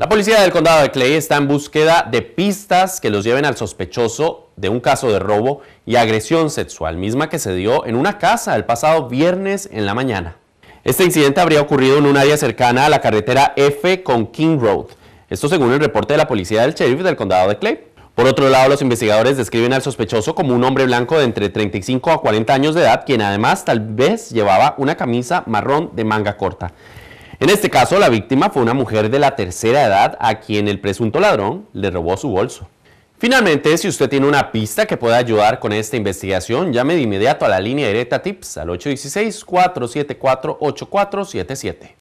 La policía del condado de Clay está en búsqueda de pistas que los lleven al sospechoso de un caso de robo y agresión sexual, misma que se dio en una casa el pasado viernes en la mañana. Este incidente habría ocurrido en un área cercana a la carretera F con King Road. Esto según el reporte de la policía del sheriff del condado de Clay. Por otro lado, los investigadores describen al sospechoso como un hombre blanco de entre 35 a 40 años de edad, quien además tal vez llevaba una camisa marrón de manga corta. En este caso, la víctima fue una mujer de la tercera edad a quien el presunto ladrón le robó su bolso. Finalmente, si usted tiene una pista que pueda ayudar con esta investigación, llame de inmediato a la línea directa TIPS al 816-474-8477.